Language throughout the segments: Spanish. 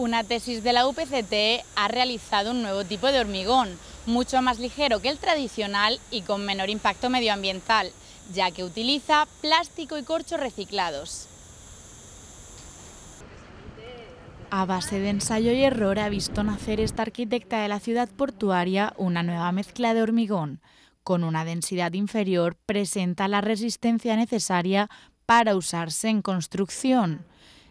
Una tesis de la UPCT ha realizado un nuevo tipo de hormigón, mucho más ligero que el tradicional y con menor impacto medioambiental, ya que utiliza plástico y corcho reciclados. A base de ensayo y error ha visto nacer esta arquitecta de la ciudad portuaria una nueva mezcla de hormigón. Con una densidad inferior presenta la resistencia necesaria para usarse en construcción.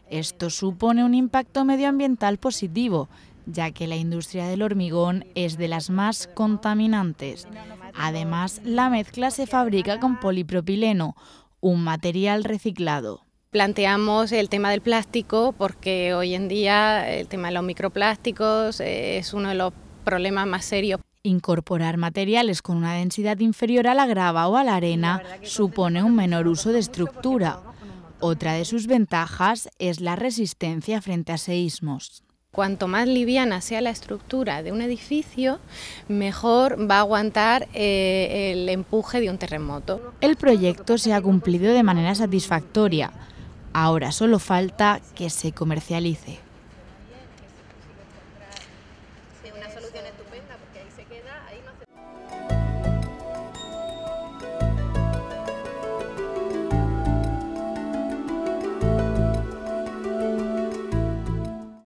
Esto supone un impacto medioambiental positivo, ya que la industria del hormigón es de las más contaminantes. Además, la mezcla se fabrica con polipropileno, un material reciclado. Planteamos el tema del plástico porque hoy en día el tema de los microplásticos eh, es uno de los problemas más serios. Incorporar materiales con una densidad inferior a la grava o a la arena supone un menor uso de estructura, otra de sus ventajas es la resistencia frente a seísmos. Cuanto más liviana sea la estructura de un edificio, mejor va a aguantar eh, el empuje de un terremoto. El proyecto se ha cumplido de manera satisfactoria. Ahora solo falta que se comercialice.